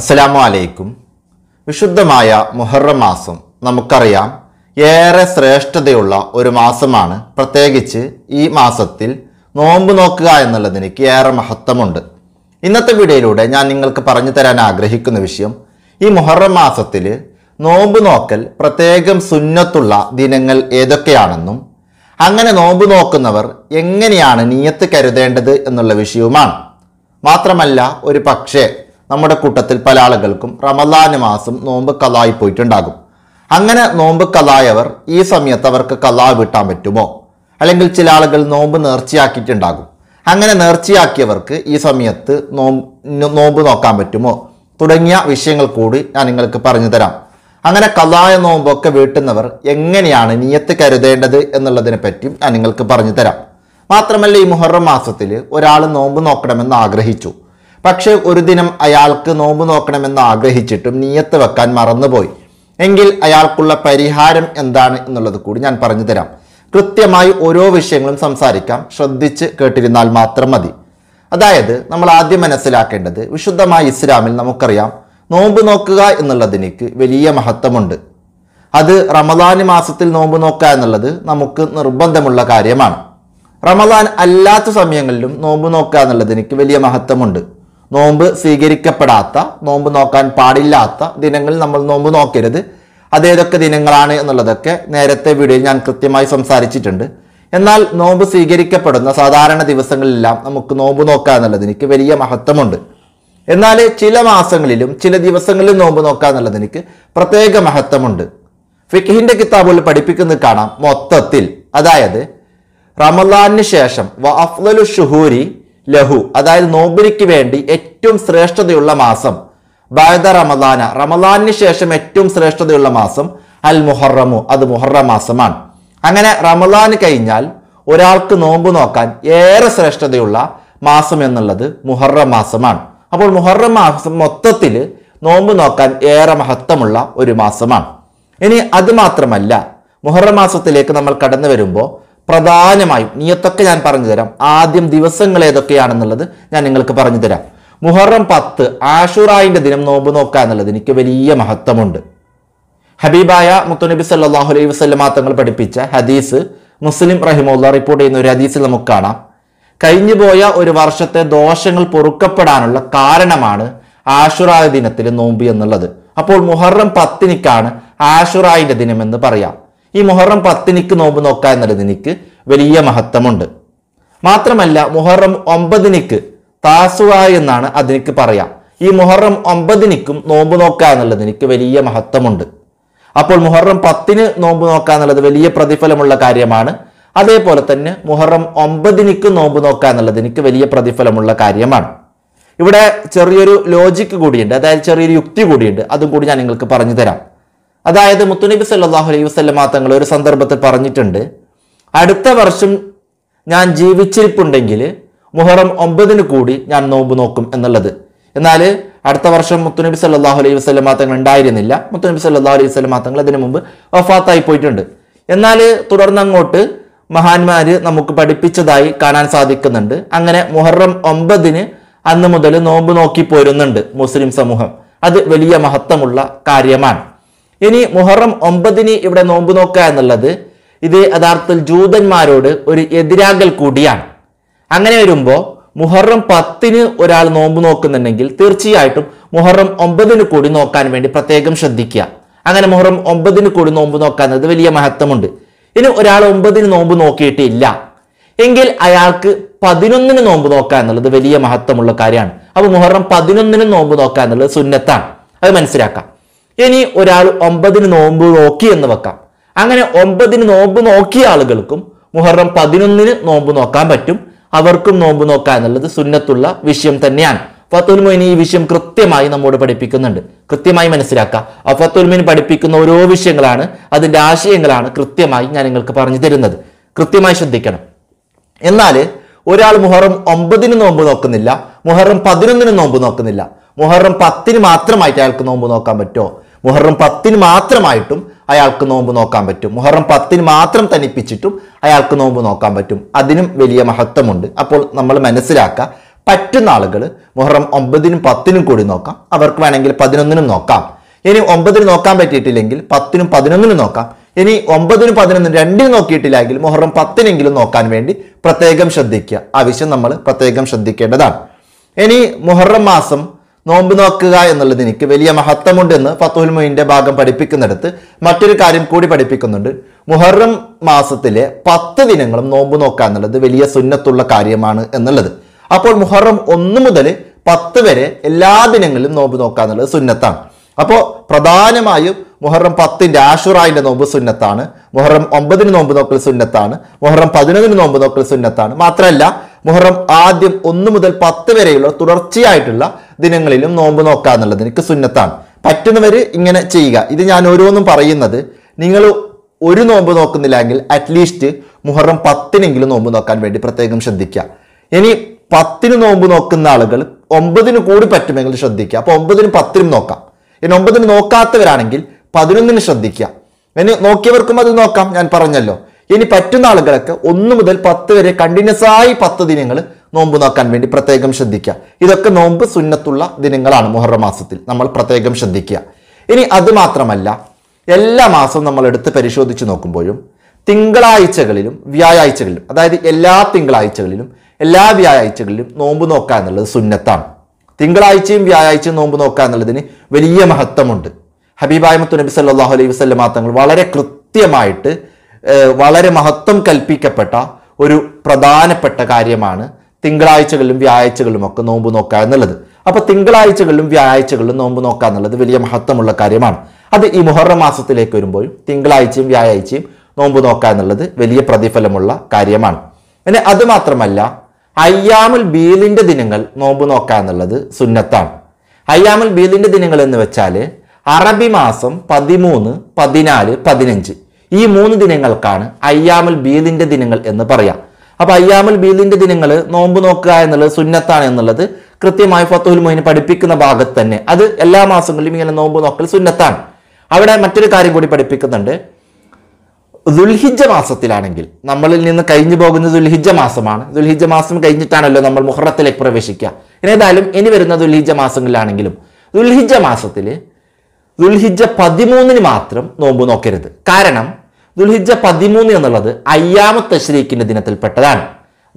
അസ്സലാമു അലൈക്കും വിശുദ്ധമായ മുഹറം മാസം നമുക്കറിയാം ഏറെ ശ്രേഷ്ഠതയുള്ള ഒരു മാസമാണ് പ്രത്യേകിച്ച് ഈ മാസത്തിൽ നോമ്പ് നോക്കുക എന്നുള്ളതിനെനിക്ക് ഏറെ മഹത്വമുണ്ട് ഇന്നത്തെ വീഡിയോയിലൂടെ ഞാൻ നിങ്ങൾക്ക് പറഞ്ഞു തരാൻ ആഗ്രഹിക്കുന്ന വിഷയം ഈ മുഹറം മാസത്തിൽ നോമ്പ് നോക്കൽ പ്രത്യേകം സുന്നത്തുള്ള ദിനങ്ങൾ ഏതൊക്കെയാണെന്നും അങ്ങനെ നോമ്പ് നോക്കുന്നവർ എങ്ങനെയാണ് നീയത്ത് കരുതേണ്ടത് എന്നുള്ള വിഷയവുമാണ് മാത്രമല്ല ഒരു പക്ഷേ നമ്മുടെ കൂട്ടത്തിൽ പല ആളുകൾക്കും റമദാന് മാസം നോമ്പ് കലായി പോയിട്ടുണ്ടാകും അങ്ങനെ നോമ്പ് കലായവർ ഈ സമയത്ത് അവർക്ക് കലാ വീട്ടാൻ പറ്റുമോ അല്ലെങ്കിൽ ചില ആളുകൾ നോമ്പ് നേർച്ചയാക്കിയിട്ടുണ്ടാകും അങ്ങനെ നേർച്ചയാക്കിയവർക്ക് ഈ സമയത്ത് നോമ്പ് നോമ്പ് നോക്കാൻ പറ്റുമോ തുടങ്ങിയ വിഷയങ്ങൾ കൂടി ഞാൻ നിങ്ങൾക്ക് പറഞ്ഞു തരാം അങ്ങനെ കലായ നോമ്പൊക്കെ വീട്ടുന്നവർ എങ്ങനെയാണ് നീയത്ത് കരുതേണ്ടത് എന്നുള്ളതിനെ പറ്റിയും ഞാൻ നിങ്ങൾക്ക് പറഞ്ഞു തരാം മാത്രമല്ല ഈ മുഹറം മാസത്തിൽ ഒരാൾ നോമ്പ് നോക്കണമെന്ന് ആഗ്രഹിച്ചു പക്ഷേ ഒരു ദിനം അയാൾക്ക് നോമ്പ് നോക്കണമെന്ന് ആഗ്രഹിച്ചിട്ടും നീയത്ത് വെക്കാൻ മറന്നുപോയി എങ്കിൽ അയാൾക്കുള്ള പരിഹാരം എന്താണ് എന്നുള്ളത് കൂടി ഞാൻ പറഞ്ഞു തരാം കൃത്യമായി ഓരോ വിഷയങ്ങളും സംസാരിക്കാം ശ്രദ്ധിച്ച് കേട്ടിരുന്നാൽ മാത്രം മതി അതായത് നമ്മൾ ആദ്യം മനസ്സിലാക്കേണ്ടത് വിശുദ്ധമായ ഇസ്ലാമിൽ നമുക്കറിയാം നോമ്പ് നോക്കുക എന്നുള്ളതിനേക്ക് വലിയ മഹത്വമുണ്ട് അത് റമദാൻ മാസത്തിൽ നോമ്പ് നോക്കുക എന്നുള്ളത് നമുക്ക് നിർബന്ധമുള്ള കാര്യമാണ് റമദാൻ അല്ലാത്ത സമയങ്ങളിലും നോമ്പ് നോക്കുക എന്നുള്ളതിനേക്ക് വലിയ മഹത്വമുണ്ട് നോമ്പ് സ്വീകരിക്കപ്പെടാത്ത നോമ്പ് നോക്കാൻ പാടില്ലാത്ത ദിനങ്ങളിൽ നമ്മൾ നോമ്പ് നോക്കരുത് അതേതൊക്കെ ദിനങ്ങളാണ് എന്നുള്ളതൊക്കെ നേരത്തെ വീഡിയോയിൽ ഞാൻ കൃത്യമായി സംസാരിച്ചിട്ടുണ്ട് എന്നാൽ നോമ്പ് സ്വീകരിക്കപ്പെടുന്ന സാധാരണ ദിവസങ്ങളിലെല്ലാം നമുക്ക് നോമ്പ് നോക്കുക എന്നുള്ളത് എനിക്ക് വലിയ മഹത്വമുണ്ട് എന്നാൽ ചില മാസങ്ങളിലും ചില ദിവസങ്ങളിലും നോമ്പ് നോക്കുക എന്നുള്ളത് എനിക്ക് പ്രത്യേക മഹത്വമുണ്ട് ഫിഖിൻ്റെ കിതാബുകൾ പഠിപ്പിക്കുന്നത് കാണാം മൊത്തത്തിൽ അതായത് റമദാനിന് ശേഷം വ ഷുഹൂരി ലഹു അതായത് നോമ്പിനിക്ക് വേണ്ടി ഏറ്റവും ശ്രേഷ്ഠതയുള്ള മാസം ബാദ റമദാന റമദാനിന് ശേഷം ഏറ്റവും ശ്രേഷ്ഠതയുള്ള മാസം അൽ മുഹറമു അത് മുഹറം മാസമാണ് അങ്ങനെ റമദാൻ കഴിഞ്ഞാൽ ഒരാൾക്ക് നോമ്പ് നോക്കാൻ ഏറെ ശ്രേഷ്ഠതയുള്ള മാസം എന്നുള്ളത് മുഹറം മാസമാണ് അപ്പോൾ മുഹറം മാസം മൊത്തത്തിൽ നോമ്പ് നോക്കാൻ ഏറെ മഹത്വമുള്ള ഒരു മാസമാണ് ഇനി അത് മാത്രമല്ല മുഹറം മാസത്തിലേക്ക് നമ്മൾ കടന്നു വരുമ്പോൾ പ്രധാനമായും നീയത്തൊക്കെ ഞാൻ പറഞ്ഞു തരാം ആദ്യം ദിവസങ്ങൾ ഏതൊക്കെയാണെന്നുള്ളത് ഞാൻ നിങ്ങൾക്ക് പറഞ്ഞു തരാം മുഹറം പത്ത് ആഷുറായിൻ്റെ ദിനം നോമ്പ് നോക്കുക എന്നുള്ളത് എനിക്ക് വലിയ മഹത്വമുണ്ട് ഹബീബായ മുത്തുനബി സല്ലാഹു അലൈഹി വസ്ലമ തങ്ങൾ പഠിപ്പിച്ച ഹദീസ് മുസ്ലിം റഹിമുല്ല റിപ്പോർട്ട് ചെയ്യുന്ന ഒരു ഹദീസിൽ നമുക്ക് കാണാം കഴിഞ്ഞു പോയ ഒരു വർഷത്തെ ദോഷങ്ങൾ പൊറുക്കപ്പെടാനുള്ള കാരണമാണ് ആഷുറായ ദിനത്തിലെ നോമ്പ് എന്നുള്ളത് അപ്പോൾ മുഹറം പത്തിനിക്കാണ് ആഷുറായിൻ്റെ ദിനം എന്ന് പറയാം ഈ മുഹറം പത്തിനിക്ക് നോമ്പ് നോക്കുക എനിക്ക് വലിയ മഹത്വമുണ്ട് മാത്രമല്ല മുഹറം ഒമ്പതിനിക്ക് താസുവ എന്നാണ് അതിനിക്ക് പറയാം ഈ മുഹറം ഒമ്പതിനിക്കും നോമ്പ് നോക്കുക എനിക്ക് വലിയ മഹത്വമുണ്ട് അപ്പോൾ മുഹറം പത്തിന് നോമ്പ് നോക്കുക എന്നുള്ളത് വലിയ പ്രതിഫലമുള്ള കാര്യമാണ് അതേപോലെ തന്നെ മുഹറം ഒമ്പതിനിക്ക് നോമ്പ് നോക്കുക എന്നുള്ളത് എനിക്ക് വലിയ പ്രതിഫലമുള്ള കാര്യമാണ് ഇവിടെ ചെറിയൊരു ലോജിക്ക് കൂടിയുണ്ട് അതായത് ചെറിയൊരു യുക്തി കൂടിയുണ്ട് അതും കൂടി ഞാൻ നിങ്ങൾക്ക് പറഞ്ഞു തരാം അതായത് മുത്തുനബി സല്ലാഹു അലൈഹി വസ്ലമ തങ്ങൾ ഒരു സന്ദർഭത്തിൽ പറഞ്ഞിട്ടുണ്ട് അടുത്ത വർഷം ഞാൻ ജീവിച്ചിരിപ്പുണ്ടെങ്കിൽ മുഹറം ഒമ്പതിന് കൂടി ഞാൻ നോമ്പ് നോക്കും എന്നുള്ളത് എന്നാൽ അടുത്ത വർഷം മുത്തുനബി സല്ലാഹു അലൈഹി വസ്ലമ തങ്ങൾ ഉണ്ടായിരുന്നില്ല മുത്തുനബി സല്ലാഹു അലൈഹി വസ്ലമ തങ്ങൾ അതിനു മുമ്പ് വഫാത്തായി പോയിട്ടുണ്ട് എന്നാൽ അങ്ങോട്ട് മഹാന്മാർ നമുക്ക് പഠിപ്പിച്ചതായി കാണാൻ സാധിക്കുന്നുണ്ട് അങ്ങനെ മുഹറം ഒമ്പതിന് അന്ന് മുതൽ നോമ്പ് നോക്കി പോരുന്നുണ്ട് മുസ്ലിം സമൂഹം അത് വലിയ മഹത്വമുള്ള കാര്യമാണ് ഇനി മുഹറം ഒമ്പതിന് ഇവിടെ നോമ്പ് നോക്കുക എന്നുള്ളത് ഇത് യഥാർത്ഥത്തിൽ ജൂതന്മാരോട് ഒരു എതിരാകൽ കൂടിയാണ് അങ്ങനെ വരുമ്പോൾ മുഹറം പത്തിന് ഒരാൾ നോമ്പ് നോക്കുന്നുണ്ടെങ്കിൽ തീർച്ചയായിട്ടും മുഹറം ഒമ്പതിന് കൂടി നോക്കാൻ വേണ്ടി പ്രത്യേകം ശ്രദ്ധിക്കുക അങ്ങനെ മുഹറം ഒമ്പതിന് കൂടി നോമ്പ് എന്നത് വലിയ മഹത്വമുണ്ട് ഇനി ഒരാൾ ഒമ്പതിന് നോമ്പ് നോക്കിയിട്ടില്ല എങ്കിൽ അയാൾക്ക് പതിനൊന്നിന് നോമ്പ് നോക്കുക എന്നുള്ളത് വലിയ മഹത്വമുള്ള കാര്യമാണ് അപ്പോൾ മുഹറം പതിനൊന്നിന് നോമ്പ് നോക്കുക എന്നുള്ളത് സുന്നത്താണ് അത് മനസ്സിലാക്കാം ഇനി ഒരാൾ ഒമ്പതിന് നോമ്പ് നോക്കി എന്ന് വെക്കാം അങ്ങനെ ഒമ്പതിന് നോമ്പ് നോക്കിയ ആളുകൾക്കും മുഹറം പതിനൊന്നിന് നോമ്പ് നോക്കാൻ പറ്റും അവർക്കും നോമ്പ് നോക്കുക എന്നുള്ളത് സുന്നത്തുള്ള വിഷയം തന്നെയാണ് ഫത്തുൽമോയിൻ ഈ വിഷയം കൃത്യമായി നമ്മോട് പഠിപ്പിക്കുന്നുണ്ട് കൃത്യമായി മനസ്സിലാക്കുക ആ ഫത്തുൽ പഠിപ്പിക്കുന്ന ഓരോ വിഷയങ്ങളാണ് അതിന്റെ ആശയങ്ങളാണ് കൃത്യമായി ഞാൻ നിങ്ങൾക്ക് പറഞ്ഞു തരുന്നത് കൃത്യമായി ശ്രദ്ധിക്കണം എന്നാൽ ഒരാൾ മുഹറം ഒമ്പതിന് നോമ്പ് നോക്കുന്നില്ല മുഹറം പതിനൊന്നിന് നോമ്പ് നോക്കുന്നില്ല മുഹറം പത്തിന് മാത്രമായിട്ട് അയാൾക്ക് നോമ്പ് നോക്കാൻ പറ്റുമോ മുഹറം പത്തിന് മാത്രമായിട്ടും അയാൾക്ക് നോമ്പ് നോക്കാൻ പറ്റും മുഹറം പത്തിന് മാത്രം തനിപ്പിച്ചിട്ടും അയാൾക്ക് നോമ്പ് നോക്കാൻ പറ്റും അതിനും വലിയ മഹത്വമുണ്ട് അപ്പോൾ നമ്മൾ മനസ്സിലാക്കുക പറ്റുന്ന ആളുകൾ മുഹറം ഒമ്പതിനും പത്തിനും കൂടി നോക്കാം അവർക്ക് വേണമെങ്കിൽ പതിനൊന്നിനും നോക്കാം ഇനി ഒമ്പതിന് നോക്കാൻ പറ്റിയിട്ടില്ലെങ്കിൽ പത്തിനും പതിനൊന്നിനും നോക്കാം ഇനി ഒമ്പതിനും പതിനൊന്നും രണ്ടിനും നോക്കിയിട്ടില്ലെങ്കിൽ മുഹറം പത്തിനെങ്കിലും നോക്കാൻ വേണ്ടി പ്രത്യേകം ശ്രദ്ധിക്കുക ആവശ്യം നമ്മൾ പ്രത്യേകം ശ്രദ്ധിക്കേണ്ടതാണ് ഇനി മുഹറം മാസം നോമ്പ് നോക്കുക എന്നുള്ളത് എനിക്ക് വലിയ മഹത്വമുണ്ടെന്ന് ഫത്തുൽ മൊയിൻ്റെ ഭാഗം പഠിപ്പിക്കുന്നിടത്ത് മറ്റൊരു കാര്യം കൂടി പഠിപ്പിക്കുന്നുണ്ട് മുഹറം മാസത്തിലെ പത്ത് ദിനങ്ങളും നോമ്പ് നോക്കുക എന്നുള്ളത് വലിയ സുന്നത്തുള്ള കാര്യമാണ് എന്നുള്ളത് അപ്പോൾ മുഹറം ഒന്ന് മുതൽ പത്ത് വരെ എല്ലാ ദിനങ്ങളിലും നോമ്പ് നോക്കുക എന്നുള്ളത് സുന്നത്താണ് അപ്പോൾ പ്രധാനമായും മുഹറം പത്തിൻ്റെ ആഷുറായിൻ്റെ നോമ്പ് സുന്നത്താണ് മുഹറം ഒമ്പതിന് നോമ്പ് നോക്കൽ സുന്നത്താണ് മുഹറം പതിനൊന്നിന് നോമ്പ് നോക്കൽ സുന്നത്താണ് മാത്രമല്ല മുഹറം ആദ്യം ഒന്ന് മുതൽ പത്ത് വരെയുള്ള തുടർച്ചയായിട്ടുള്ള ദിനങ്ങളിലും നോമ്പ് നോക്കുക എന്നുള്ളത് എനിക്ക് സുന്നത്താണ് പറ്റുന്നവർ ഇങ്ങനെ ചെയ്യുക ഇത് ഞാൻ ഓരോന്നും പറയുന്നത് നിങ്ങൾ ഒരു നോമ്പ് നോക്കുന്നില്ലെങ്കിൽ അറ്റ്ലീസ്റ്റ് മുഹറം പത്തിനെങ്കിലും നോമ്പ് നോക്കാൻ വേണ്ടി പ്രത്യേകം ശ്രദ്ധിക്കുക ഇനി പത്തിന് നോമ്പ് നോക്കുന്ന ആളുകൾ ഒമ്പതിന് കൂടി പറ്റുമെങ്കിൽ ശ്രദ്ധിക്കുക അപ്പോൾ ഒമ്പതിനും പത്തിനും നോക്കാം ഇനി ഒമ്പതിന് നോക്കാത്തവരാണെങ്കിൽ പതിനൊന്നിന് ശ്രദ്ധിക്കുക ഇനി നോക്കിയവർക്കും അത് നോക്കാം ഞാൻ പറഞ്ഞല്ലോ ഇനി പറ്റുന്ന ആളുകളൊക്കെ ഒന്ന് മുതൽ പത്ത് വരെ കണ്ടിന്യൂസ് ആയി പത്ത് ദിനങ്ങൾ നോമ്പ് നോക്കാൻ വേണ്ടി പ്രത്യേകം ശ്രദ്ധിക്കുക ഇതൊക്കെ നോമ്പ് സുന്നത്തുള്ള ദിനങ്ങളാണ് മുഹറം മാസത്തിൽ നമ്മൾ പ്രത്യേകം ശ്രദ്ധിക്കുക ഇനി അത് മാത്രമല്ല എല്ലാ മാസവും നമ്മൾ എടുത്ത് പരിശോധിച്ച് നോക്കുമ്പോഴും തിങ്കളാഴ്ചകളിലും വ്യാഴാഴ്ചകളിലും അതായത് എല്ലാ തിങ്കളാഴ്ചകളിലും എല്ലാ വ്യാഴാഴ്ചകളിലും നോമ്പ് നോക്കുക എന്നുള്ളത് സുന്നത്താണ് തിങ്കളാഴ്ചയും വ്യാഴാഴ്ചയും നോമ്പ് നോക്കുക എന്നുള്ളതിന് വലിയ മഹത്വമുണ്ട് ഹബീബായ നബി സല്ലാഹു അലൈഹി വസ്ലം തങ്ങൾ വളരെ കൃത്യമായിട്ട് വളരെ മഹത്വം കൽപ്പിക്കപ്പെട്ട ഒരു പ്രധാനപ്പെട്ട കാര്യമാണ് തിങ്കളാഴ്ചകളിലും വ്യാഴ്ചകളിലും ഒക്കെ നോമ്പ് നോക്കുക എന്നുള്ളത് അപ്പോൾ തിങ്കളാഴ്ചകളിലും വ്യാഴ്ചകളിലും നോമ്പ് നോക്കുക എന്നുള്ളത് വലിയ മഹത്വമുള്ള കാര്യമാണ് അത് ഈ മുഹറ മാസത്തിലേക്ക് വരുമ്പോഴും തിങ്കളാഴ്ചയും വ്യാഴാഴ്ചയും നോമ്പ് നോക്കുക എന്നുള്ളത് വലിയ പ്രതിഫലമുള്ള കാര്യമാണ് പിന്നെ മാത്രമല്ല അയ്യാമുൽ ബീലിന്റെ ദിനങ്ങൾ നോമ്പ് നോക്കുക എന്നുള്ളത് സുന്നത്താണ് അയ്യാമുൽ ബീലിന്റെ ദിനങ്ങൾ എന്ന് വെച്ചാൽ അറബി മാസം പതിമൂന്ന് പതിനാല് പതിനഞ്ച് ഈ മൂന്ന് ദിനങ്ങൾക്കാണ് അയ്യാമുൽ ബീദിന്റെ ദിനങ്ങൾ എന്ന് പറയാം അപ്പോൾ അയ്യാമുൽ ബീദിന്റെ ദിനങ്ങൾ നോമ്പ് നോക്കുക എന്നുള്ളത് സുന്നത്താണ് എന്നുള്ളത് കൃത്യമായി ഫത്തുൽ മൊയിന് പഠിപ്പിക്കുന്ന ഭാഗത്ത് തന്നെ അത് എല്ലാ മാസങ്ങളിലും ഇങ്ങനെ നോമ്പ് നോക്കൽ സുന്നത്താണ് അവിടെ മറ്റൊരു കാര്യം കൂടി പഠിപ്പിക്കുന്നുണ്ട് ദുൽഹിജ മാസത്തിലാണെങ്കിൽ നമ്മളിൽ നിന്ന് കഴിഞ്ഞു പോകുന്ന ദുൽഹിജ മാസമാണ് ദുൽഹിജ മാസം കഴിഞ്ഞിട്ടാണല്ലോ നമ്മൾ മുഹറത്തിലേക്ക് പ്രവേശിക്കുക ഏതായാലും ഇനി വരുന്ന ദുൽഹിജ മാസങ്ങളിലാണെങ്കിലും ദുൽഹിജ മാസത്തിൽ ദുൽഹിജ പതിമൂന്നിന് മാത്രം നോമ്പ് നോക്കരുത് കാരണം ദുൽഹിജ പതിമൂന്ന് എന്നുള്ളത് അയ്യാമത്ത് തശ്രീഖിൻ്റെ ദിനത്തിൽപ്പെട്ടതാണ്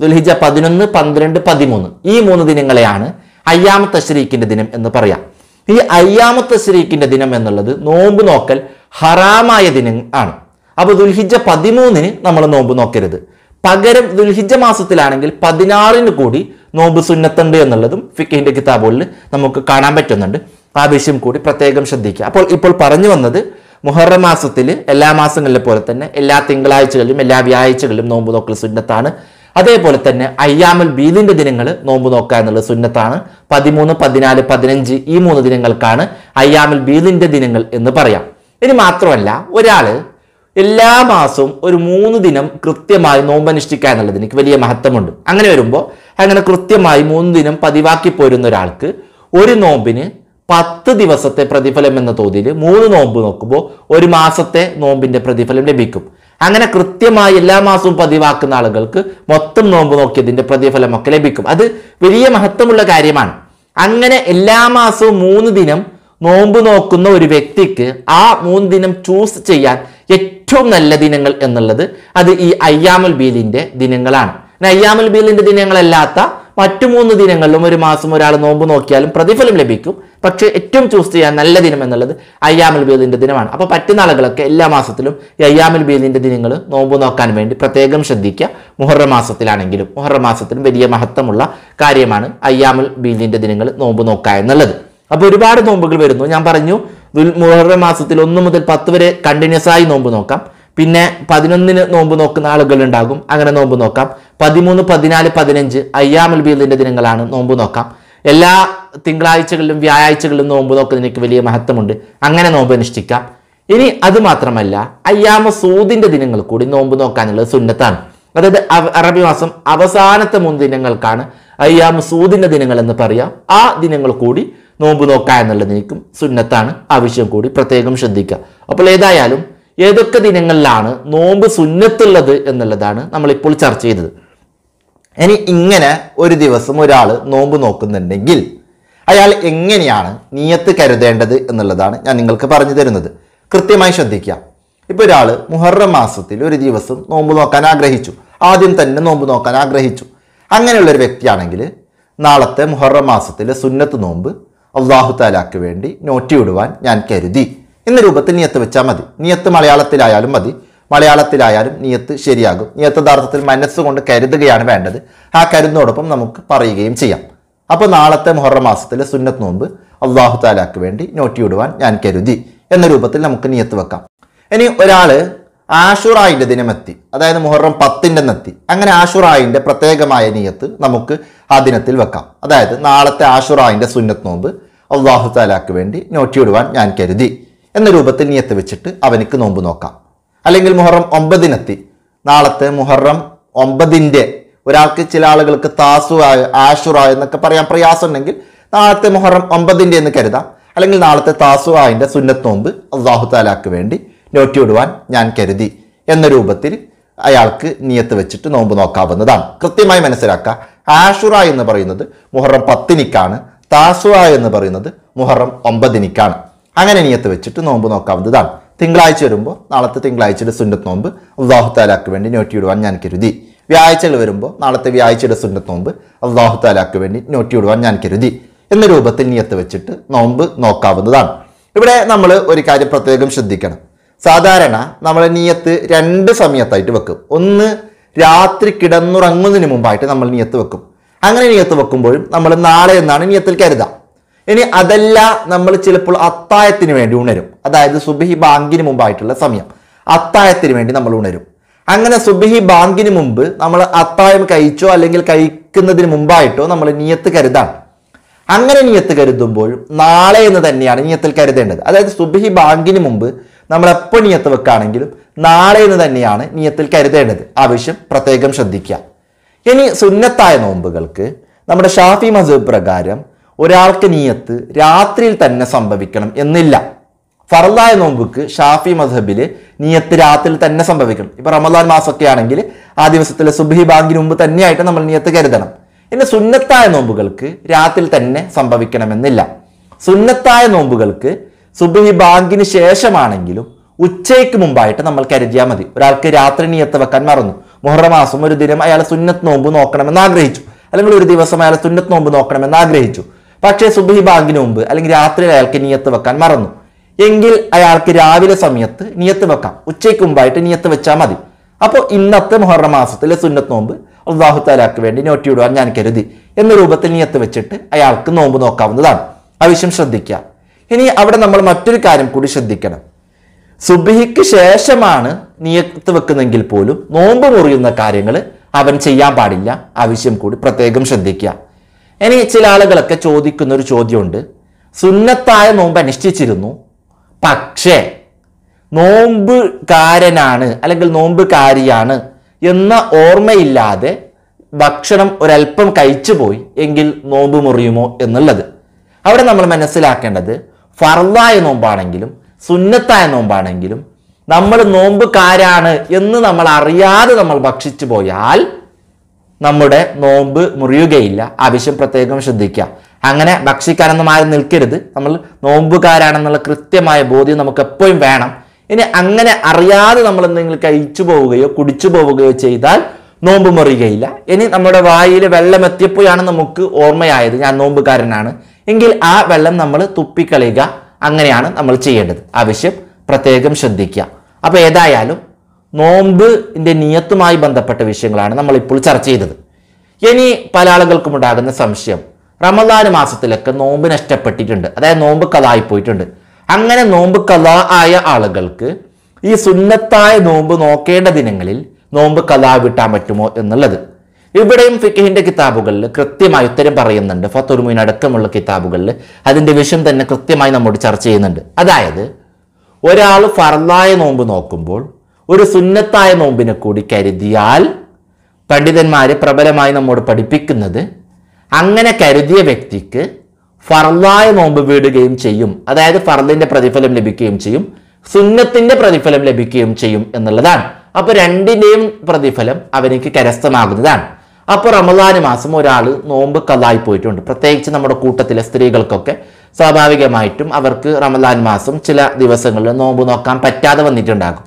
ദുൽഹിജ പതിനൊന്ന് പന്ത്രണ്ട് പതിമൂന്ന് ഈ മൂന്ന് ദിനങ്ങളെയാണ് അയ്യാമത്ത് തശ്രീഖിൻ്റെ ദിനം എന്ന് പറയാം ഈ അയ്യാമത്ത് തശ്രീഖിൻ്റെ ദിനം എന്നുള്ളത് നോമ്പ് നോക്കൽ ഹറാമായ ദിനം ആണ് അപ്പൊ ദുൽഹിജ പതിമൂന്നിന് നമ്മൾ നോമ്പ് നോക്കരുത് പകരം ദുൽഹിജ മാസത്തിലാണെങ്കിൽ പതിനാറിന് കൂടി നോമ്പ് സുന്നത്തുണ്ട് എന്നുള്ളതും ഫിക്കിന്റെ കിതാബുകളിൽ നമുക്ക് കാണാൻ പറ്റുന്നുണ്ട് ആ വിഷയം കൂടി പ്രത്യേകം ശ്രദ്ധിക്കുക അപ്പോൾ ഇപ്പോൾ പറഞ്ഞു വന്നത് മുഹറ മാസത്തിൽ എല്ലാ മാസങ്ങളിലെ പോലെ തന്നെ എല്ലാ തിങ്കളാഴ്ചകളിലും എല്ലാ വ്യാഴ്ചകളിലും നോമ്പ് നോക്കൽ സുന്നത്താണ് അതേപോലെ തന്നെ അയ്യാമൽ ബീദിന്റെ ദിനങ്ങൾ നോമ്പ് നോക്കുക എന്നുള്ളത് സുന്നത്താണ് പതിമൂന്ന് പതിനാല് പതിനഞ്ച് ഈ മൂന്ന് ദിനങ്ങൾക്കാണ് അയ്യാമൽ ബീദിന്റെ ദിനങ്ങൾ എന്ന് പറയാം ഇനി മാത്രമല്ല ഒരാൾ എല്ലാ മാസവും ഒരു മൂന്ന് ദിനം കൃത്യമായി നോമ്പനുഷ്ഠിക്കുക എന്നുള്ളത് എനിക്ക് വലിയ മഹത്വമുണ്ട് അങ്ങനെ വരുമ്പോൾ അങ്ങനെ കൃത്യമായി മൂന്ന് ദിനം പതിവാക്കി പോരുന്ന ഒരാൾക്ക് ഒരു നോമ്പിന് പത്ത് ദിവസത്തെ പ്രതിഫലം എന്ന തോതിൽ മൂന്ന് നോമ്പ് നോക്കുമ്പോൾ ഒരു മാസത്തെ നോമ്പിൻ്റെ പ്രതിഫലം ലഭിക്കും അങ്ങനെ കൃത്യമായി എല്ലാ മാസവും പതിവാക്കുന്ന ആളുകൾക്ക് മൊത്തം നോമ്പ് നോക്കിയതിൻ്റെ പ്രതിഫലമൊക്കെ ലഭിക്കും അത് വലിയ മഹത്വമുള്ള കാര്യമാണ് അങ്ങനെ എല്ലാ മാസവും മൂന്ന് ദിനം നോമ്പ് നോക്കുന്ന ഒരു വ്യക്തിക്ക് ആ മൂന്ന് ദിനം ചൂസ് ചെയ്യാൻ ഏറ്റവും നല്ല ദിനങ്ങൾ എന്നുള്ളത് അത് ഈ അയ്യാമുൽ ബീലിൻ്റെ ദിനങ്ങളാണ് അയ്യാമുൽ ബീലിൻ്റെ ദിനങ്ങളല്ലാത്ത മറ്റു മൂന്ന് ദിനങ്ങളിലും ഒരു മാസം ഒരാൾ നോമ്പ് നോക്കിയാലും പ്രതിഫലം ലഭിക്കും പക്ഷേ ഏറ്റവും ചൂസ് ചെയ്യാൻ നല്ല ദിനം എന്നുള്ളത് അയ്യാമൽ ബീദിൻ്റെ ദിനമാണ് അപ്പോൾ പറ്റുന്ന ആളുകളൊക്കെ എല്ലാ മാസത്തിലും ഈ അയ്യാമൽ ബീദിൻ്റെ ദിനങ്ങൾ നോമ്പ് നോക്കാൻ വേണ്ടി പ്രത്യേകം ശ്രദ്ധിക്കുക മുഹറ മാസത്തിലാണെങ്കിലും മുഹറ മാസത്തിലും വലിയ മഹത്വമുള്ള കാര്യമാണ് അയ്യാമൽ ബീദിൻ്റെ ദിനങ്ങൾ നോമ്പ് നോക്കുക എന്നുള്ളത് അപ്പോൾ ഒരുപാട് നോമ്പുകൾ വരുന്നു ഞാൻ പറഞ്ഞു മുഹറ മാസത്തിൽ ഒന്ന് മുതൽ പത്ത് വരെ കണ്ടിന്യൂസ് ആയി നോമ്പ് നോക്കാം പിന്നെ പതിനൊന്നിന് നോമ്പ് നോക്കുന്ന ആളുകൾ ഉണ്ടാകും അങ്ങനെ നോമ്പ് നോക്കാം പതിമൂന്ന് പതിനാല് പതിനഞ്ച് അയ്യാമൽ ബീദിൻ്റെ ദിനങ്ങളാണ് നോമ്പ് നോക്കാം എല്ലാ തിങ്കളാഴ്ചകളിലും വ്യാഴാഴ്ചകളിലും നോമ്പ് നിനക്ക് വലിയ മഹത്വമുണ്ട് അങ്ങനെ നോമ്പ് അനുഷ്ഠിക്കാം ഇനി അത് മാത്രമല്ല അയ്യാമ സൂദിൻ്റെ ദിനങ്ങൾ കൂടി നോമ്പ് നോക്കാനുള്ളത് സുന്നത്താണ് അതായത് അറബി മാസം അവസാനത്തെ മൂന്ന് ദിനങ്ങൾക്കാണ് അയ്യാമ സൂദിൻ്റെ ദിനങ്ങൾ എന്ന് പറയാം ആ ദിനങ്ങൾ കൂടി നോമ്പ് നോക്കുക എന്നുള്ളതിനേക്കും സുന്നത്താണ് ആവശ്യം കൂടി പ്രത്യേകം ശ്രദ്ധിക്കുക അപ്പോൾ ഏതായാലും ഏതൊക്കെ ദിനങ്ങളിലാണ് നോമ്പ് സുന്നത്തുള്ളത് എന്നുള്ളതാണ് നമ്മളിപ്പോൾ ചർച്ച ചെയ്തത് ഇനി ഇങ്ങനെ ഒരു ദിവസം ഒരാൾ നോമ്പ് നോക്കുന്നുണ്ടെങ്കിൽ അയാൾ എങ്ങനെയാണ് നീയത്ത് കരുതേണ്ടത് എന്നുള്ളതാണ് ഞാൻ നിങ്ങൾക്ക് പറഞ്ഞു തരുന്നത് കൃത്യമായി ശ്രദ്ധിക്കാം ഇപ്പോൾ ഒരാൾ മുഹറം മാസത്തിൽ ഒരു ദിവസം നോമ്പ് നോക്കാൻ ആഗ്രഹിച്ചു ആദ്യം തന്നെ നോമ്പ് നോക്കാൻ ആഗ്രഹിച്ചു അങ്ങനെയുള്ള ഒരു വ്യക്തിയാണെങ്കിൽ നാളത്തെ മുഹറം മാസത്തിലെ സുന്നത്ത് നോമ്പ് അള്ളാഹു താലാക്ക് വേണ്ടി വിടുവാൻ ഞാൻ കരുതി എന്ന രൂപത്തിൽ നിയത്ത് വെച്ചാൽ മതി നിയത്ത് മലയാളത്തിലായാലും മതി മലയാളത്തിലായാലും നിയത്ത് ശരിയാകും നിയത്ത് യഥാർത്ഥത്തിൽ മനസ്സുകൊണ്ട് കരുതുകയാണ് വേണ്ടത് ആ കരുതിനോടൊപ്പം നമുക്ക് പറയുകയും ചെയ്യാം അപ്പോൾ നാളത്തെ മൊഹറ മാസത്തിലെ സുന്നത്ത് നോമ്പ് അള്ളാഹു താലാക്ക് വേണ്ടി വിടുവാൻ ഞാൻ കരുതി എന്ന രൂപത്തിൽ നമുക്ക് നിയത്ത് വെക്കാം ഇനി ഒരാൾ ആഷുറായിൻ്റെ ദിനമെത്തി അതായത് മുഹറം പത്തിൻ്റെ നെത്തി അങ്ങനെ ആഷുറായിൻ്റെ പ്രത്യേകമായ നിയത്ത് നമുക്ക് ആ ദിനത്തിൽ വെക്കാം അതായത് നാളത്തെ ആഷുറായിൻ്റെ സുന്നത്ത് നോമ്പ് അള്ളാഹു താലാക്ക് വേണ്ടി വിടുവാൻ ഞാൻ കരുതി എന്ന രൂപത്തിൽ നിയത്ത് വെച്ചിട്ട് അവനിക്ക് നോമ്പ് നോക്കാം അല്ലെങ്കിൽ മുഹറം ഒമ്പതിനെത്തി നാളത്തെ മുഹറം ഒമ്പതിൻ്റെ ഒരാൾക്ക് ചില ആളുകൾക്ക് താസുറായ ആഷുറ എന്നൊക്കെ പറയാൻ പ്രയാസമുണ്ടെങ്കിൽ നാളത്തെ മുഹറം ഒമ്പതിൻ്റെ എന്ന് കരുതാം അല്ലെങ്കിൽ നാളത്തെ താസുറായിൻ്റെ സുന്നത്തോമ്പ് അള്ളാഹു താലാക്ക് വേണ്ടി വിടുവാൻ ഞാൻ കരുതി എന്ന രൂപത്തിൽ അയാൾക്ക് നിയത്ത് വെച്ചിട്ട് നോമ്പ് നോക്കാവുന്നതാണ് കൃത്യമായി മനസ്സിലാക്കുക ആഷുറ എന്ന് പറയുന്നത് മുഹറം പത്തിനിക്കാണ് താസുവ എന്ന് പറയുന്നത് മുഹറം ഒമ്പതിനിക്കാണ് അങ്ങനെ നിയത്ത് വെച്ചിട്ട് നോമ്പ് നോക്കാവുന്നതാണ് തിങ്കളാഴ്ച വരുമ്പോൾ നാളത്തെ തിങ്കളാഴ്ചയുടെ സുന്നത്ത് നോമ്പ് അള്ളാഹു താലാക്ക് വേണ്ടി വിടുവാൻ ഞാൻ കരുതി വ്യാഴ്ചകൾ വരുമ്പോൾ നാളത്തെ വ്യാഴ്ചയുടെ സുന്നത്ത് നോമ്പ് അള്ളാഹുത്താലാക്ക് വേണ്ടി വിടുവാൻ ഞാൻ കരുതി എന്ന രൂപത്തിൽ നീയത്ത് വെച്ചിട്ട് നോമ്പ് നോക്കാവുന്നതാണ് ഇവിടെ നമ്മൾ ഒരു കാര്യം പ്രത്യേകം ശ്രദ്ധിക്കണം സാധാരണ നമ്മൾ നീയത്ത് രണ്ട് സമയത്തായിട്ട് വെക്കും ഒന്ന് രാത്രി കിടന്നുറങ്ങുന്നതിന് മുമ്പായിട്ട് നമ്മൾ നീയത്ത് വെക്കും അങ്ങനെ നീയത്ത് വെക്കുമ്പോഴും നമ്മൾ നാളെ എന്നാണ് നീയത്തിൽ കരുതാം ഇനി അതല്ല നമ്മൾ ചിലപ്പോൾ അത്തായത്തിന് വേണ്ടി ഉണരും അതായത് സുബഹി ബാങ്കിന് മുമ്പായിട്ടുള്ള സമയം അത്തായത്തിന് വേണ്ടി നമ്മൾ ഉണരും അങ്ങനെ സുബിഹി ബാങ്കിന് മുമ്പ് നമ്മൾ അത്തായം കഴിച്ചോ അല്ലെങ്കിൽ കഴിക്കുന്നതിന് മുമ്പായിട്ടോ നമ്മൾ നിയത്ത് കരുതാം അങ്ങനെ നിയത്ത് കരുതുമ്പോൾ നാളെ എന്ന് തന്നെയാണ് നിയത്തിൽ കരുതേണ്ടത് അതായത് സുബിഹി ബാങ്കിന് മുമ്പ് നമ്മൾ എപ്പോൾ നിയത്ത് വെക്കുകയാണെങ്കിലും നാളെ എന്ന് തന്നെയാണ് നിയത്തിൽ കരുതേണ്ടത് ആവശ്യം പ്രത്യേകം ശ്രദ്ധിക്കുക ഇനി സുന്നത്തായ നോമ്പുകൾക്ക് നമ്മുടെ ഷാഫി മസൂബ് പ്രകാരം ഒരാൾക്ക് നിയത്ത് രാത്രിയിൽ തന്നെ സംഭവിക്കണം എന്നില്ല ഫറലായ നോമ്പുക്ക് ഷാഫി മധബിൽ നിയത്ത് രാത്രിയിൽ തന്നെ സംഭവിക്കണം ഇപ്പം റമദാൻ മാസമൊക്കെ ആണെങ്കിൽ ആ ദിവസത്തിലെ സുബ്ഹി ബാങ്കിന് മുമ്പ് തന്നെയായിട്ട് നമ്മൾ നിയത്ത് കരുതണം ഇനി സുന്നത്തായ നോമ്പുകൾക്ക് രാത്രിയിൽ തന്നെ സംഭവിക്കണമെന്നില്ല സുന്നത്തായ നോമ്പുകൾക്ക് സുബ്ഹി ബാങ്കിന് ശേഷമാണെങ്കിലും ഉച്ചയ്ക്ക് മുമ്പായിട്ട് നമ്മൾ കരുതിയാൽ മതി ഒരാൾക്ക് രാത്രി നിയത്ത് വെക്കാൻ മറന്നു മുഹറമാസം ഒരു ദിനം അയാൾ സുന്നത്ത് നോമ്പ് നോക്കണമെന്ന് ആഗ്രഹിച്ചു അല്ലെങ്കിൽ ഒരു ദിവസം അയാൾ സുന്നത്ത് നോമ്പ് നോക്കണമെന്ന് ആഗ്രഹിച്ചു പക്ഷേ സുബ്ഹി ബാങ്കിന് മുമ്പ് അല്ലെങ്കിൽ രാത്രിയിൽ അയാൾക്ക് നിയത്ത് വെക്കാൻ മറന്നു എങ്കിൽ അയാൾക്ക് രാവിലെ സമയത്ത് നിയത്ത് വെക്കാം ഉച്ചയ്ക്ക് മുമ്പായിട്ട് നിയത്ത് വെച്ചാൽ മതി അപ്പോൾ ഇന്നത്തെ മൊഹറ മാസത്തിലെ സുന്നത്ത് നോമ്പ് അള്ളാഹു താലാക്ക് വേണ്ടി വിടുവാൻ ഞാൻ കരുതി എന്ന രൂപത്തിൽ നിയത്ത് വെച്ചിട്ട് അയാൾക്ക് നോമ്പ് നോക്കാവുന്നതാണ് ആവശ്യം ശ്രദ്ധിക്കുക ഇനി അവിടെ നമ്മൾ മറ്റൊരു കാര്യം കൂടി ശ്രദ്ധിക്കണം സുബിഹിക്ക് ശേഷമാണ് നിയത്ത് വെക്കുന്നെങ്കിൽ പോലും നോമ്പ് മുറിയുന്ന കാര്യങ്ങൾ അവൻ ചെയ്യാൻ പാടില്ല ആവശ്യം കൂടി പ്രത്യേകം ശ്രദ്ധിക്കുക ഇനി ചില ആളുകളൊക്കെ ചോദിക്കുന്ന ഒരു ചോദ്യമുണ്ട് സുന്നത്തായ നോമ്പ് അനുഷ്ഠിച്ചിരുന്നു പക്ഷേ നോമ്പുകാരനാണ് അല്ലെങ്കിൽ നോമ്പുകാരിയാണ് എന്ന ഓർമ്മയില്ലാതെ ഭക്ഷണം ഒരല്പം കഴിച്ചു പോയി എങ്കിൽ നോമ്പ് മുറിയുമോ എന്നുള്ളത് അവിടെ നമ്മൾ മനസ്സിലാക്കേണ്ടത് ഫർദായ നോമ്പാണെങ്കിലും സുന്നത്തായ നോമ്പാണെങ്കിലും നമ്മൾ നോമ്പുകാരാണ് എന്ന് നമ്മൾ അറിയാതെ നമ്മൾ ഭക്ഷിച്ചു പോയാൽ നമ്മുടെ നോമ്പ് മുറിയുകയില്ല ആവശ്യം പ്രത്യേകം ശ്രദ്ധിക്കുക അങ്ങനെ ഭക്ഷിക്കാനൊന്നും ആരും നിൽക്കരുത് നമ്മൾ നോമ്പുകാരാണെന്നുള്ള കൃത്യമായ ബോധ്യം നമുക്ക് എപ്പോഴും വേണം ഇനി അങ്ങനെ അറിയാതെ നമ്മൾ എന്തെങ്കിലും കഴിച്ചു പോവുകയോ കുടിച്ചു പോവുകയോ ചെയ്താൽ നോമ്പ് മുറിയുകയില്ല ഇനി നമ്മുടെ വായിൽ വെള്ളം എത്തിയപ്പോഴാണ് നമുക്ക് ഓർമ്മയായത് ഞാൻ നോമ്പുകാരനാണ് എങ്കിൽ ആ വെള്ളം നമ്മൾ തുപ്പിക്കളയുക അങ്ങനെയാണ് നമ്മൾ ചെയ്യേണ്ടത് ആവശ്യം പ്രത്യേകം ശ്രദ്ധിക്കുക അപ്പോൾ ഏതായാലും നോമ്പിൻ്റെ നിയത്തുമായി ബന്ധപ്പെട്ട വിഷയങ്ങളാണ് നമ്മളിപ്പോൾ ചർച്ച ചെയ്തത് ഇനി പല ആളുകൾക്കും ഉണ്ടാകുന്ന സംശയം റമദാൻ മാസത്തിലൊക്കെ നോമ്പ് നഷ്ടപ്പെട്ടിട്ടുണ്ട് അതായത് നോമ്പ് കലായി പോയിട്ടുണ്ട് അങ്ങനെ നോമ്പ് കലാ ആയ ആളുകൾക്ക് ഈ സുന്നത്തായ നോമ്പ് നോക്കേണ്ട ദിനങ്ങളിൽ നോമ്പ് കലാ വിട്ടാൻ പറ്റുമോ എന്നുള്ളത് ഇവിടെയും ഫിഖിൻ്റെ കിതാബുകളിൽ കൃത്യമായി ഉത്തരം പറയുന്നുണ്ട് ഫത്തുർമീൻ അടക്കമുള്ള കിതാബുകളിൽ അതിൻ്റെ വിഷയം തന്നെ കൃത്യമായി നമ്മോട് ചർച്ച ചെയ്യുന്നുണ്ട് അതായത് ഒരാൾ ഫർദായ നോമ്പ് നോക്കുമ്പോൾ ഒരു സുന്നത്തായ നോമ്പിനെ കൂടി കരുതിയാൽ പണ്ഡിതന്മാരെ പ്രബലമായി നമ്മോട് പഠിപ്പിക്കുന്നത് അങ്ങനെ കരുതിയ വ്യക്തിക്ക് ഫർലായ നോമ്പ് വീടുകയും ചെയ്യും അതായത് ഫർദിൻ്റെ പ്രതിഫലം ലഭിക്കുകയും ചെയ്യും സുന്നത്തിന്റെ പ്രതിഫലം ലഭിക്കുകയും ചെയ്യും എന്നുള്ളതാണ് അപ്പോൾ രണ്ടിന്റെയും പ്രതിഫലം അവനിക്ക് കരസ്ഥമാകുന്നതാണ് അപ്പോൾ റമദാൻ മാസം ഒരാൾ നോമ്പ് കല്ലായി പോയിട്ടുണ്ട് പ്രത്യേകിച്ച് നമ്മുടെ കൂട്ടത്തിലെ സ്ത്രീകൾക്കൊക്കെ സ്വാഭാവികമായിട്ടും അവർക്ക് റമദാൻ മാസം ചില ദിവസങ്ങളിൽ നോമ്പ് നോക്കാൻ പറ്റാതെ വന്നിട്ടുണ്ടാകും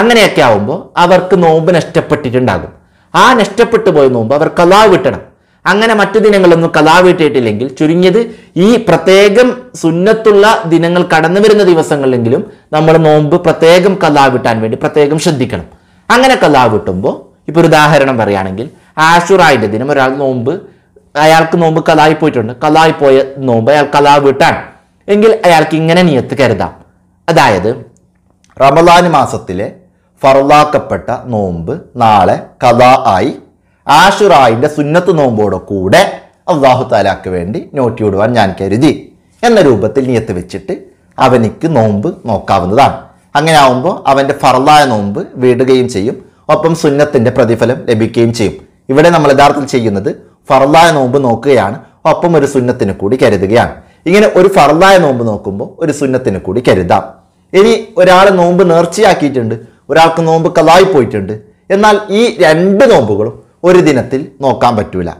അങ്ങനെയൊക്കെ ആവുമ്പോൾ അവർക്ക് നോമ്പ് നഷ്ടപ്പെട്ടിട്ടുണ്ടാകും ആ നഷ്ടപ്പെട്ടു പോയ നോമ്പ് അവർ കലാവ് വിട്ടണം അങ്ങനെ മറ്റു ദിനങ്ങളൊന്നും കലാ ചുരുങ്ങിയത് ഈ പ്രത്യേകം സുന്നത്തുള്ള ദിനങ്ങൾ കടന്നു വരുന്ന ദിവസങ്ങളിലെങ്കിലും നമ്മൾ നോമ്പ് പ്രത്യേകം കലാ വിട്ടാൻ വേണ്ടി പ്രത്യേകം ശ്രദ്ധിക്കണം അങ്ങനെ കലാ വിട്ടുമ്പോൾ ഇപ്പോൾ ഒരു ഉദാഹരണം പറയുകയാണെങ്കിൽ ആഷുറായിൻ്റെ ദിനം ഒരാൾ നോമ്പ് അയാൾക്ക് നോമ്പ് കലായി പോയിട്ടുണ്ട് കലായി പോയ നോമ്പ് അയാൾ കലാ വിട്ടാണ് എങ്കിൽ അയാൾക്ക് ഇങ്ങനെ നിയത്ത് കരുതാം അതായത് റമദാൻ മാസത്തിലെ ഫറുലാക്കപ്പെട്ട നോമ്പ് നാളെ കഥ ആയി ആഷുറായിൻ്റെ സുന്നത്ത് നോമ്പോടെ കൂടെ അള്ളാഹു താലാക്ക് വേണ്ടി നോറ്റിയിടുവാൻ ഞാൻ കരുതി എന്ന രൂപത്തിൽ നിയത്ത് വെച്ചിട്ട് അവനിക്ക് നോമ്പ് നോക്കാവുന്നതാണ് അങ്ങനെ ആവുമ്പോൾ അവൻ്റെ ഫറലായ നോമ്പ് വീടുകയും ചെയ്യും ഒപ്പം സുന്നത്തിൻ്റെ പ്രതിഫലം ലഭിക്കുകയും ചെയ്യും ഇവിടെ നമ്മൾ യഥാർത്ഥത്തിൽ ചെയ്യുന്നത് ഫറലായ നോമ്പ് നോക്കുകയാണ് ഒപ്പം ഒരു സുന്നത്തിന് കൂടി കരുതുകയാണ് ഇങ്ങനെ ഒരു ഫറലായ നോമ്പ് നോക്കുമ്പോൾ ഒരു സുന്നത്തിന് കൂടി കരുതാം ഇനി ഒരാൾ നോമ്പ് നേർച്ചയാക്കിയിട്ടുണ്ട് ഒരാൾക്ക് നോമ്പ് കലായി പോയിട്ടുണ്ട് എന്നാൽ ഈ രണ്ട് നോമ്പുകളും ഒരു ദിനത്തിൽ നോക്കാൻ പറ്റൂല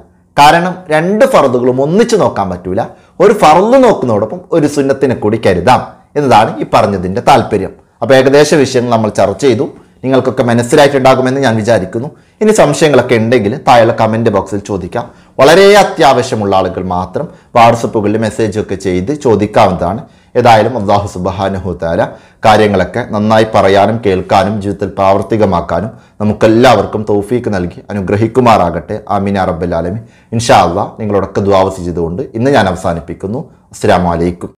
കാരണം രണ്ട് ഫറുദുകളും ഒന്നിച്ച് നോക്കാൻ പറ്റൂല ഒരു ഫറുദ് നോക്കുന്നതോടൊപ്പം ഒരു സുന്നത്തിനെ കൂടി കരുതാം എന്നതാണ് ഈ പറഞ്ഞതിൻ്റെ താല്പര്യം അപ്പോൾ ഏകദേശ വിഷയങ്ങൾ നമ്മൾ ചർച്ച ചെയ്തു നിങ്ങൾക്കൊക്കെ മനസ്സിലായിട്ടുണ്ടാകുമെന്ന് ഞാൻ വിചാരിക്കുന്നു ഇനി സംശയങ്ങളൊക്കെ ഉണ്ടെങ്കിൽ താഴെയുള്ള കമൻറ്റ് ബോക്സിൽ ചോദിക്കാം വളരെ അത്യാവശ്യമുള്ള ആളുകൾ മാത്രം വാട്സപ്പുകളിൽ മെസ്സേജൊക്കെ ചെയ്ത് ചോദിക്കാവുന്നതാണ് ഏതായാലും അള്ളാഹു സുബഹാനുഹുത്താല കാര്യങ്ങളൊക്കെ നന്നായി പറയാനും കേൾക്കാനും ജീവിതത്തിൽ പ്രാവർത്തികമാക്കാനും നമുക്കെല്ലാവർക്കും തോഫീക്ക് നൽകി അനുഗ്രഹിക്കുമാറാകട്ടെ ആമീൻ അറബുലാലമി ഇൻഷാ അള്ളാഹ് നിങ്ങളോടൊക്കെ ദ്വാവസിച്ചതുകൊണ്ട് ഇന്ന് ഞാൻ അവസാനിപ്പിക്കുന്നു അസ്സാം വലൈക്കും